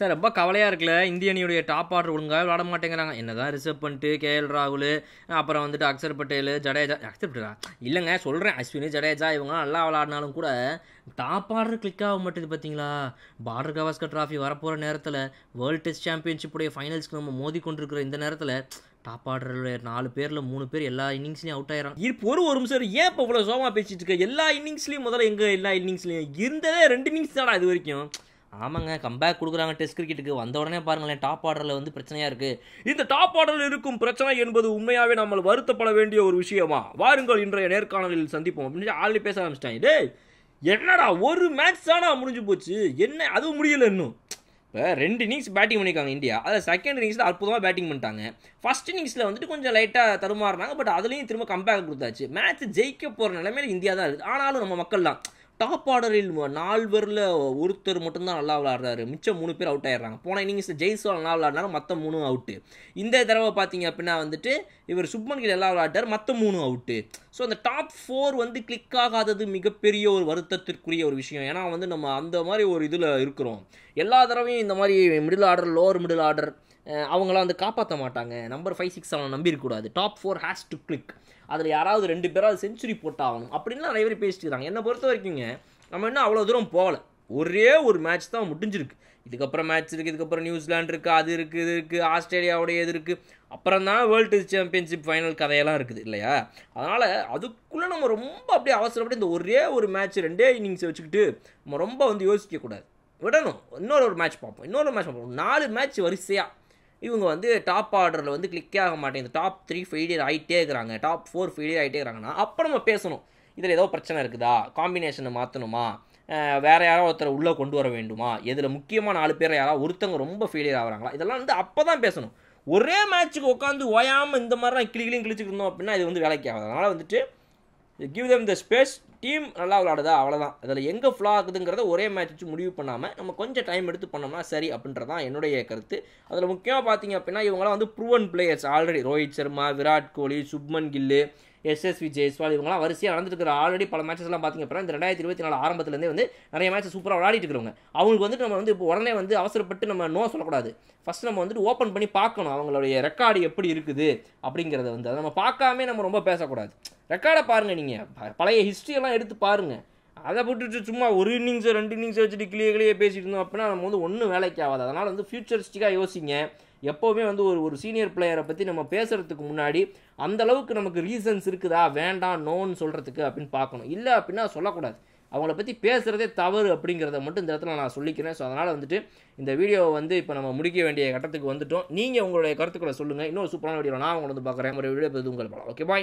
sir ரொம்ப கவலையாக இருக்குல்ல இந்திய அணியுடைய டாப் ஆர்டர் ஒழுங்காக விளாட மாட்டேங்கிறாங்க என்ன தான் ரிசர்வ் பண்ணிட்டு கேஎல் ராகுல் அப்புறம் வந்துட்டு அக்சர் பட்டேல் ஜடேஜா அக்சர் பட்டேலா இல்லைங்க சொல்கிறேன் அஸ்வினி ஜடேஜா இவங்க நல்லா விளாடினாலும் கூட டாப் ஆர்டர் கிளிக் ஆக மாட்டேது பார்த்தீங்களா பார்டர் கவாஸ்கர் ட்ராஃபி வரப்போகிற நேரத்தில் வேர்ல்டு டெஸ்ட் சாம்பியன்ஷிப்புடைய ஃபைனல்ஸ்க்கு நம்ம மோதி கொண்டிருக்கிற இந்த நேரத்தில் டாப் ஆர்டரில் நாலு பேரில் மூணு பேர் எல்லா இன்னிங்ஸ்லையும் அவுட் ஆயிடறாங்க இப்போ ஒரு ஒரு நிமிஷம் ஏன் இப்போ இவ்வளோ சோமா பேசிட்டு இருக்க எல்லா இன்னிங்ஸ்லையும் முதல்ல எங்கே எல்லா இன்னிங்ஸ்லையும் இருந்ததே ரெண்டு இன்னிங்ஸ் தானா இது வரைக்கும் ஆமாங்க கம்பேக் கொடுக்குறாங்க டெஸ்ட் கிரிக்கெட்டுக்கு வந்த உடனே பாருங்களேன் டாப் ஆர்டரில் வந்து பிரச்சனையாக இருக்குது இந்த டாப் ஆர்டரில் இருக்கும் பிரச்சனை என்பது உண்மையாகவே நம்ம வருத்தப்பட வேண்டிய ஒரு விஷயமா வாருங்கள் இன்றைய நேர்காணலில் சந்திப்போம் அப்படின்னு ஆல்ரெடி பேச ஆரம்பிச்சிட்டாங்க டே என்னடா ஒரு மேட்ச் தானா முடிஞ்சு போச்சு என்ன அதுவும் முடியலை இன்னும் இப்போ ரெண்டு இன்னிங்ஸ் பேட்டிங் பண்ணியிருக்காங்க இந்தியா அதில் செகண்ட் இன்னிங்ஸில் அற்புதமாக பேட்டிங் பண்ணிட்டாங்க ஃபஸ்ட் இன்னிங்ஸில் வந்துட்டு கொஞ்சம் லைட்டாக தருமாறினாங்க பட் அதுலேயும் திரும்ப கம்பேக் கொடுத்தாச்சு மேட்ச் ஜெயிக்க போகிற நிலைமையில் இந்தியா தான் இருக்குது ஆனாலும் நம்ம மக்கள் தான் டாப் ஆர்டரில் நால்வரில் ஒருத்தர் மட்டும்தான் நல்லா விளாட்றாரு மிச்சம் மூணு பேர் அவுட் ஆயிடுறாங்க போன இன்னிங்ஸ் ஜெய்ஸ்வால் நல்லா விளாட்னாரு மற்ற மூணு அவுட்டு இந்த தடவை பார்த்தீங்க அப்படின்னா வந்துட்டு இவர் சுப்மன் கில் எல்லா விளாட்டார் மற்ற மூணு அவுட்டு ஸோ அந்த டாப் ஃபோர் வந்து கிளிக் ஆகாதது மிகப்பெரிய ஒரு வருத்தத்திற்குரிய ஒரு விஷயம் ஏன்னா வந்து நம்ம அந்த மாதிரி ஒரு இதில் இருக்கிறோம் எல்லா தடவையும் இந்த மாதிரி middle order lower middle order அவங்களாம் வந்து காப்பாற்ற மாட்டாங்க நம்பர் ஃபைவ் சிக்ஸ் அவனை நம்பிடக்கூடாது top four has to click அதில் யாராவது ரெண்டு பேராவது செஞ்சுரி போட்டாகணும் அப்படின்லாம் நிறைய பேர் பேசிட்டு என்னை பொறுத்த வரைக்குங்க நம்ம இன்னும் அவ்வளோ தூரம் போகலை ஒரே ஒரு மேட்ச் தான் முடிஞ்சிருக்கு இதுக்கப்புறம் மேட்ச் இருக்குது இதுக்கப்புறம் நியூசிலாண்டு இருக்குது அது இருக்குது இது இருக்குது ஆஸ்திரேலியாவுடைய இது இருக்குது அப்புறம் தான் வேர்ல்டு சாம்பியன்ஷிப் ஃபைனல் கதையெல்லாம் இருக்குது இல்லையா அதனால் அதுக்குள்ளே நம்ம ரொம்ப அப்படியே அவசரப்படி இந்த ஒரே ஒரு மேட்ச் ரெண்டே இன்னிங்ஸை வச்சுக்கிட்டு நம்ம ரொம்ப வந்து யோசிக்கக்கூடாது விடணும் இன்னொரு ஒரு மேட்ச் பார்ப்போம் இன்னொரு மேட்ச் பார்ப்போம் நாலு மேட்ச் வரிசையாக இவங்க வந்து டாப் ஆர்டரில் வந்து கிளிக்கே ஆக மாட்டேங்குது டாப் த்ரீ ஃபெயிலியர் ஆகிட்டே இருக்கிறாங்க டாப் ஃபோர் ஃபெயிலியர் ஆகிட்டே இருக்கிறாங்கன்னா அப்போ நம்ம பேசணும் இதில் ஏதோ பிரச்சனை இருக்குதா காம்பினேஷனை மாற்றணுமா வேறு யாரோ ஒருத்தர் உள்ளே கொண்டு வர வேண்டுமா இதில் முக்கியமாக நாலு பேர் யாராவது ஒருத்தவங்க ரொம்ப ஃபெயிலியர் ஆகிறாங்களா இதெல்லாம் வந்து அப்போ தான் பேசணும் ஒரே மேட்ச்சுக்கு உட்காந்து ஓயாமல் இந்த மாதிரிலாம் கிளி கிளியும் கிழிச்சிட்டு இருந்தோம் அப்படின்னா இது வந்து வேலைக்கு ஆகாது அதனால் வந்துட்டு give them the space team நல்லா விளாடுதா அவ்வளோதான் அதில் எங்கே ஃப்ளா ஆகுதுங்கிறத ஒரே மேட்ச் வச்சு முடிவு பண்ணாமல் நம்ம கொஞ்சம் டைம் எடுத்து பண்ணோம்னா சரி அப்படின்றதான் என்னுடைய கருத்து அதில் முக்கியமாக பார்த்தீங்க அப்படின்னா இவங்களாம் வந்து proven players already Rohit Sharma Virat Kohli Shubman Gill எஸ்எஸ்வி ஜெய்ஸ்வால் இவங்கலாம் வரிசையாக நடந்துட்டு இருக்கிற ஆல்ரெடி பல மேட்சஸ்லாம் பார்த்திங்க அப்புறம் இந்த ரெண்டாயிரத்தி இருபத்தி நாலு ஆரம்பத்துலேருந்தே வந்து நிறைய மேட்ச் சூப்பராக விளையாடிட்டு இருக்கிறவங்க அவங்களுக்கு வந்துட்டு நம்ம வந்து இப்போ உடனே வந்து அவசரப்பட்டு நம்ம நோ சொல்லக்கூடாது ஃபஸ்ட் நம்ம வந்துட்டு ஓப்பன் பண்ணி பார்க்கணும் அவங்களுடைய ரெக்கார்டு எப்படி இருக்குது அப்படிங்கிறத வந்து அதை நம்ம பார்க்காம நம்ம ரொம்ப பேசக்கூடாது ரெக்கார்டை பாருங்கள் நீங்கள் பழைய ஹிஸ்ட்ரியெல்லாம் எடுத்து பாருங்கள் அதை போட்டுட்டு சும்மா ஒரு இன்னிங்ஸோ ரெண்டு இன்னிங்ஸோ வச்சுட்டு கிளிய கிளியே பேசிட்டு இருந்தோம் அப்படின்னா நம்ம வந்து ஒன்றும் வேலைக்கு ஆகாது அதனால் வந்து ஃபியூச்சரிஸ்டிக்காக யோசிங்க எப்போவுமே வந்து ஒரு ஒரு சீனியர் பிளேயரை பற்றி நம்ம பேசுகிறதுக்கு முன்னாடி அந்தளவுக்கு நமக்கு ரீசன்ஸ் இருக்குதா வேண்டாம் நோன்னு சொல்கிறதுக்கு அப்படின்னு பார்க்கணும் இல்லை அப்படின்னா சொல்லக்கூடாது அவங்கள பற்றி பேசுகிறதே தவறு அப்படிங்கிறத மட்டும் இந்த இடத்துல நான் சொல்லிக்கிறேன் ஸோ அதனால் வந்துட்டு இந்த வீடியோவை வந்து இப்போ நம்ம முடிக்க வேண்டிய கட்டத்துக்கு வந்துவிட்டோம் நீங்கள் உங்களுடைய கருத்துக்களை சொல்லுங்கள் இன்னொரு சூப்பரான வீடியோ நான் உங்களை வந்து பார்க்குறேன் ஒரு வீடியோ உங்கள் உங்களுக்கு ஓகே பாய்